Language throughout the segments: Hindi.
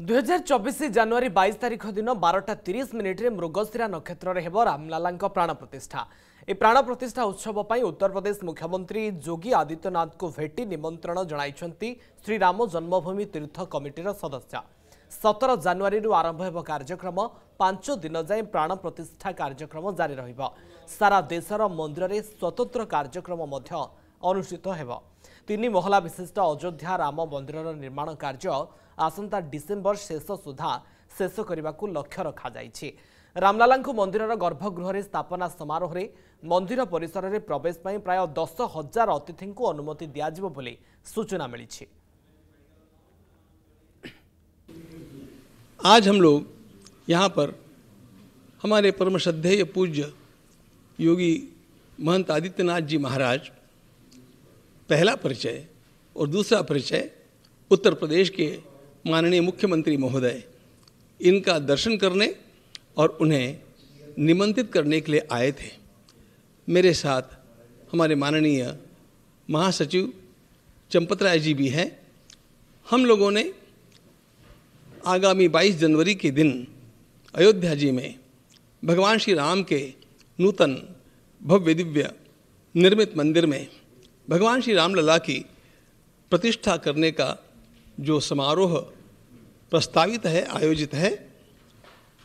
ଦୁଇହଜାର ଚବିଶ ଜାନୁଆରୀ ବାଇଶ ତାରିଖ ଦିନ ବାରଟା ତିରିଶ ମିନିଟ୍ରେ ମୃଗଶିରା ନକ୍ଷତ୍ରରେ ହେବ ରାମଲାଲାଙ୍କ ପ୍ରାଣ ପ୍ରତିଷ୍ଠା ଏହି ପ୍ରାଣ ପ୍ରତିଷ୍ଠା ଉତ୍ସବ ପାଇଁ ଉତ୍ତରପ୍ରଦେଶ ମୁଖ୍ୟମନ୍ତ୍ରୀ ଯୋଗୀ ଆଦିତ୍ୟନାଥଙ୍କୁ ଭେଟି ନିମନ୍ତ୍ରଣ ଜଣାଇଛନ୍ତି ଶ୍ରୀରାମ ଜନ୍ମଭୂମି ତୀର୍ଥ କମିଟିର ସଦସ୍ୟ ସତର ଜାନୁଆରୀରୁ ଆରମ୍ଭ ହେବ କାର୍ଯ୍ୟକ୍ରମ ପାଞ୍ଚ ଦିନ ଯାଏଁ ପ୍ରାଣ ପ୍ରତିଷ୍ଠା କାର୍ଯ୍ୟକ୍ରମ ଜାରି ରହିବ ସାରା ଦେଶର ମନ୍ଦିରରେ ସ୍ୱତନ୍ତ୍ର କାର୍ଯ୍ୟକ୍ରମ ମଧ୍ୟ ଅନୁଷ୍ଠିତ ହେବ ତିନି ମହଲା ବିଶିଷ୍ଟ ଅଯୋଧ୍ୟା ରାମ ମନ୍ଦିରର ନିର୍ମାଣ କାର୍ଯ୍ୟ ଆସନ୍ତା ଡିସେମ୍ବର ଶେଷ ସୁଦ୍ଧା ଶେଷ କରିବାକୁ ଲକ୍ଷ୍ୟ ରଖାଯାଇଛି ରାମଲାଲାଙ୍କୁ ମନ୍ଦିରର ଗର୍ଭଗୃହରେ ସ୍ଥାପନା ସମାରୋହରେ ମନ୍ଦିର ପରିସରରେ ପ୍ରବେଶ ପାଇଁ ପ୍ରାୟ ଦଶ ହଜାର ଅତିଥିଙ୍କୁ ଅନୁମତି ଦିଆଯିବ ବୋଲି ସୂଚନା ମିଳିଛି आज हम लोग यहाँ पर हमारे परम श्रद्धेय पूज्य योगी महंत आदित्यनाथ जी महाराज पहला परिचय और दूसरा परिचय उत्तर प्रदेश के माननीय मुख्यमंत्री महोदय इनका दर्शन करने और उन्हें निमंत्रित करने के लिए आए थे मेरे साथ हमारे माननीय महासचिव चंपत राय जी भी हैं हम लोगों ने आगामी 22 जनवरी के दिन अयोध्या जी में भगवान श्री राम के नूतन भव्य दिव्य निर्मित मंदिर में भगवान श्री रामलला की प्रतिष्ठा करने का जो समारोह प्रस्तावित है आयोजित है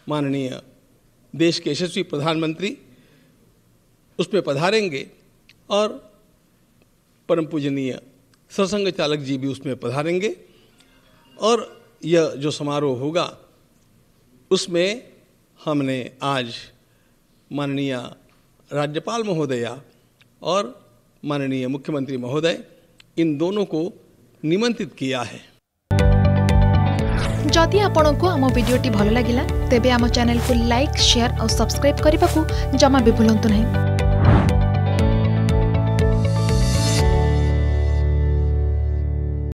माननीय देश के यशस्वी प्रधानमंत्री उसमें पधारेंगे और परम पूजनीय सरसंग चालक जी भी उसमें पधारेंगे और यह जो समारोह होगा उसमें हमने आज माननीय राज्यपाल महोदया और माननीय मुख्यमंत्री महोदय इन दोनों को निमंत्रित किया है जदि आपण को आम भिडी भल लगा तेब आम चेल को लाइक सेयार और सब्सक्राइब करने को जमा भी भूलु ना